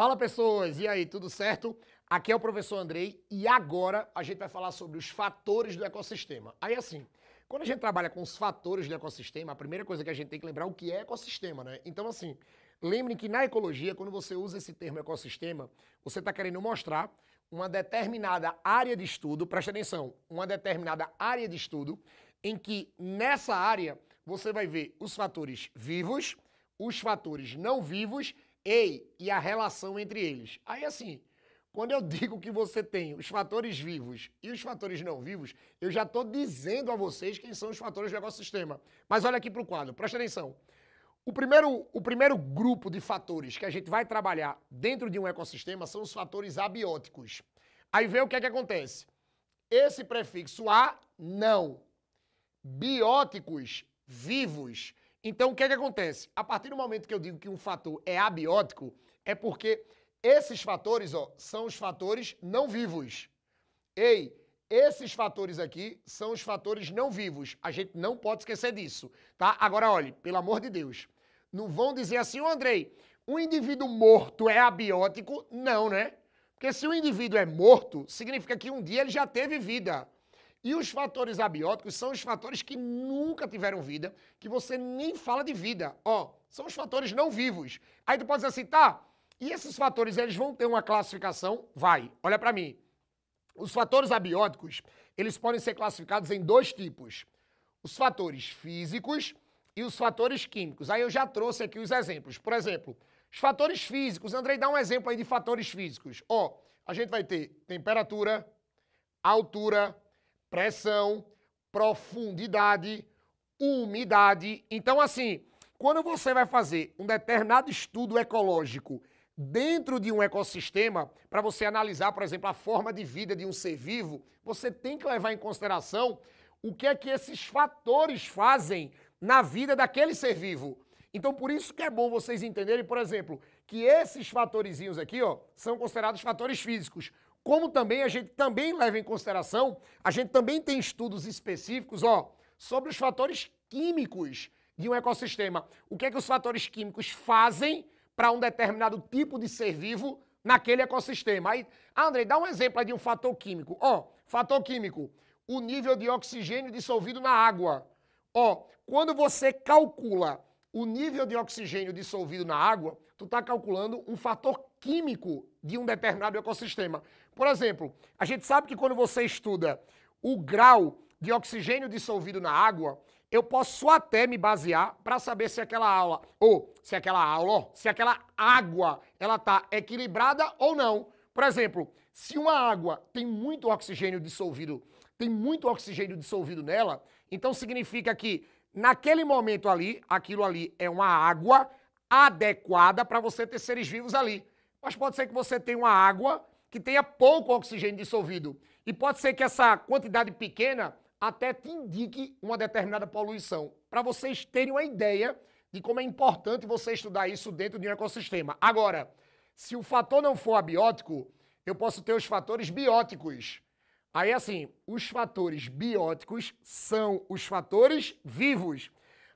Fala pessoas, e aí, tudo certo? Aqui é o professor Andrei e agora a gente vai falar sobre os fatores do ecossistema. Aí assim, quando a gente trabalha com os fatores do ecossistema, a primeira coisa que a gente tem que lembrar é o que é ecossistema, né? Então assim, lembrem que na ecologia, quando você usa esse termo ecossistema, você está querendo mostrar uma determinada área de estudo, presta atenção, uma determinada área de estudo em que nessa área você vai ver os fatores vivos, os fatores não vivos ei e a relação entre eles. Aí assim, quando eu digo que você tem os fatores vivos e os fatores não vivos, eu já estou dizendo a vocês quem são os fatores do ecossistema. Mas olha aqui para o quadro, presta atenção. O primeiro, o primeiro grupo de fatores que a gente vai trabalhar dentro de um ecossistema são os fatores abióticos. Aí vê o que é que acontece. Esse prefixo A, não. Bióticos, vivos. Então, o que é que acontece? A partir do momento que eu digo que um fator é abiótico, é porque esses fatores ó, são os fatores não vivos. Ei, esses fatores aqui são os fatores não vivos. A gente não pode esquecer disso, tá? Agora, olhe, pelo amor de Deus, não vão dizer assim, ô Andrei, um indivíduo morto é abiótico? Não, né? Porque se o indivíduo é morto, significa que um dia ele já teve vida. E os fatores abióticos são os fatores que nunca tiveram vida, que você nem fala de vida. Ó, são os fatores não vivos. Aí tu pode dizer assim, tá, e esses fatores, eles vão ter uma classificação? Vai, olha para mim. Os fatores abióticos, eles podem ser classificados em dois tipos. Os fatores físicos e os fatores químicos. Aí eu já trouxe aqui os exemplos. Por exemplo, os fatores físicos. Andrei, dá um exemplo aí de fatores físicos. Ó, a gente vai ter temperatura, altura, pressão, profundidade, umidade. Então, assim, quando você vai fazer um determinado estudo ecológico dentro de um ecossistema, para você analisar, por exemplo, a forma de vida de um ser vivo, você tem que levar em consideração o que é que esses fatores fazem na vida daquele ser vivo. Então, por isso que é bom vocês entenderem, por exemplo, que esses fatorizinhos aqui, ó, são considerados fatores físicos. Como também a gente também leva em consideração, a gente também tem estudos específicos, ó, sobre os fatores químicos de um ecossistema. O que é que os fatores químicos fazem para um determinado tipo de ser vivo naquele ecossistema? Aí, ah, André, dá um exemplo de um fator químico. Ó, fator químico, o nível de oxigênio dissolvido na água. Ó, quando você calcula o nível de oxigênio dissolvido na água, tu está calculando um fator químico de um determinado ecossistema. Por exemplo, a gente sabe que quando você estuda o grau de oxigênio dissolvido na água, eu posso até me basear para saber se aquela aula, ou se aquela aula, se aquela água, ela está equilibrada ou não. Por exemplo, se uma água tem muito oxigênio dissolvido, tem muito oxigênio dissolvido nela, então significa que naquele momento ali, aquilo ali é uma água adequada para você ter seres vivos ali. Mas pode ser que você tenha uma água que tenha pouco oxigênio dissolvido. E pode ser que essa quantidade pequena até te indique uma determinada poluição. Para vocês terem uma ideia de como é importante você estudar isso dentro de um ecossistema. Agora, se o fator não for abiótico, eu posso ter os fatores bióticos. Aí, assim, os fatores bióticos são os fatores vivos.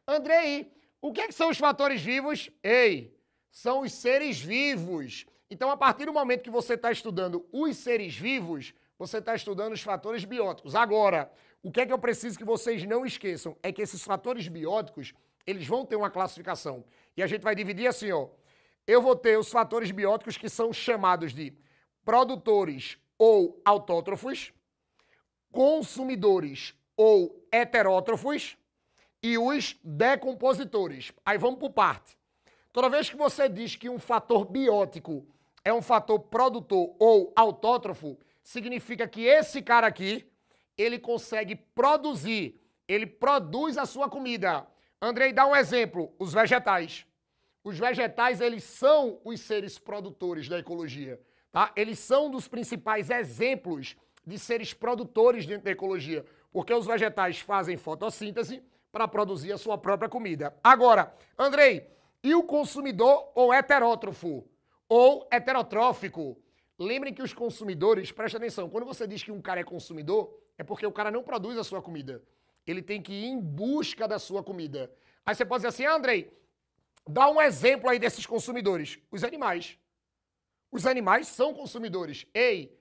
Andrei, o que, é que são os fatores vivos? Ei, são os seres vivos então, a partir do momento que você está estudando os seres vivos, você está estudando os fatores bióticos. Agora, o que é que eu preciso que vocês não esqueçam é que esses fatores bióticos, eles vão ter uma classificação. E a gente vai dividir assim, ó. Eu vou ter os fatores bióticos que são chamados de produtores ou autótrofos, consumidores ou heterótrofos e os decompositores. Aí vamos por parte. Toda vez que você diz que um fator biótico é um fator produtor ou autótrofo, significa que esse cara aqui, ele consegue produzir, ele produz a sua comida. Andrei, dá um exemplo, os vegetais. Os vegetais, eles são os seres produtores da ecologia, tá? Eles são um dos principais exemplos de seres produtores dentro da ecologia, porque os vegetais fazem fotossíntese para produzir a sua própria comida. Agora, Andrei, e o consumidor ou heterótrofo? ou heterotrófico. Lembrem que os consumidores, presta atenção, quando você diz que um cara é consumidor, é porque o cara não produz a sua comida. Ele tem que ir em busca da sua comida. Aí você pode dizer assim, ah, Andrei, dá um exemplo aí desses consumidores. Os animais. Os animais são consumidores. Ei,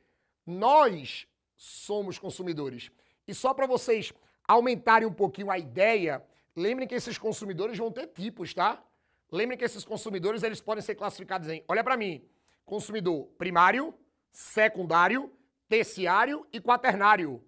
nós somos consumidores. E só para vocês aumentarem um pouquinho a ideia, lembrem que esses consumidores vão ter tipos, tá? Lembre que esses consumidores eles podem ser classificados em, olha para mim, consumidor primário, secundário, terciário e quaternário.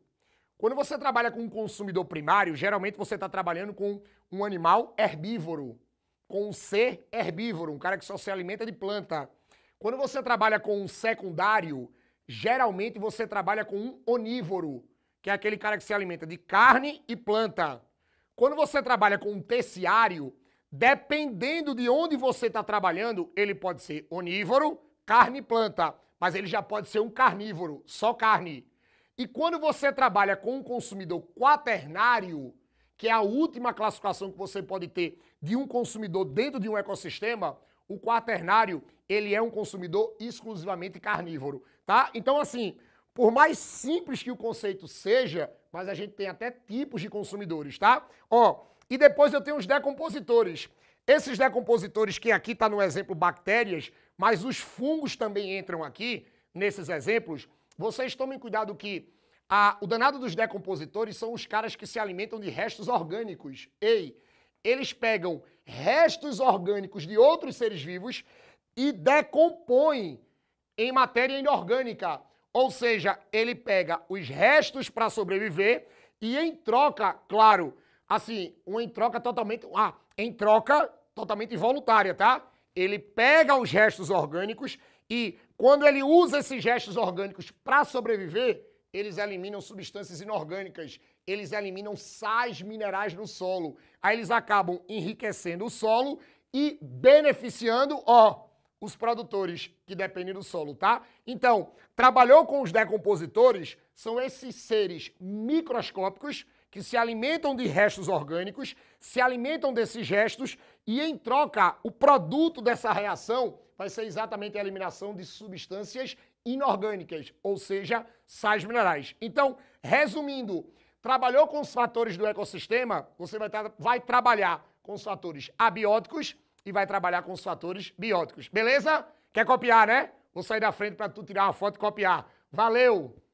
Quando você trabalha com um consumidor primário, geralmente você está trabalhando com um animal herbívoro, com um ser herbívoro, um cara que só se alimenta de planta. Quando você trabalha com um secundário, geralmente você trabalha com um onívoro, que é aquele cara que se alimenta de carne e planta. Quando você trabalha com um terciário, Dependendo de onde você está trabalhando, ele pode ser onívoro, carne e planta, mas ele já pode ser um carnívoro, só carne. E quando você trabalha com um consumidor quaternário, que é a última classificação que você pode ter de um consumidor dentro de um ecossistema, o quaternário, ele é um consumidor exclusivamente carnívoro, tá? Então assim, por mais simples que o conceito seja, mas a gente tem até tipos de consumidores, tá? Ó, e depois eu tenho os decompositores. Esses decompositores que aqui está no exemplo bactérias, mas os fungos também entram aqui nesses exemplos. Vocês tomem cuidado que a, o danado dos decompositores são os caras que se alimentam de restos orgânicos. Ei, eles pegam restos orgânicos de outros seres vivos e decompõem em matéria inorgânica. Ou seja, ele pega os restos para sobreviver e em troca, claro, assim, uma em troca totalmente. Ah, em troca totalmente involuntária, tá? Ele pega os restos orgânicos e, quando ele usa esses restos orgânicos para sobreviver, eles eliminam substâncias inorgânicas, eles eliminam sais minerais no solo. Aí eles acabam enriquecendo o solo e beneficiando, ó, os produtores que dependem do solo, tá? Então, trabalhou com os decompositores, são esses seres microscópicos que se alimentam de restos orgânicos, se alimentam desses restos e, em troca, o produto dessa reação vai ser exatamente a eliminação de substâncias inorgânicas, ou seja, sais minerais. Então, resumindo, trabalhou com os fatores do ecossistema, você vai, tra vai trabalhar com os fatores abióticos e vai trabalhar com os fatores bióticos. Beleza? Quer copiar, né? Vou sair da frente para tu tirar uma foto e copiar. Valeu!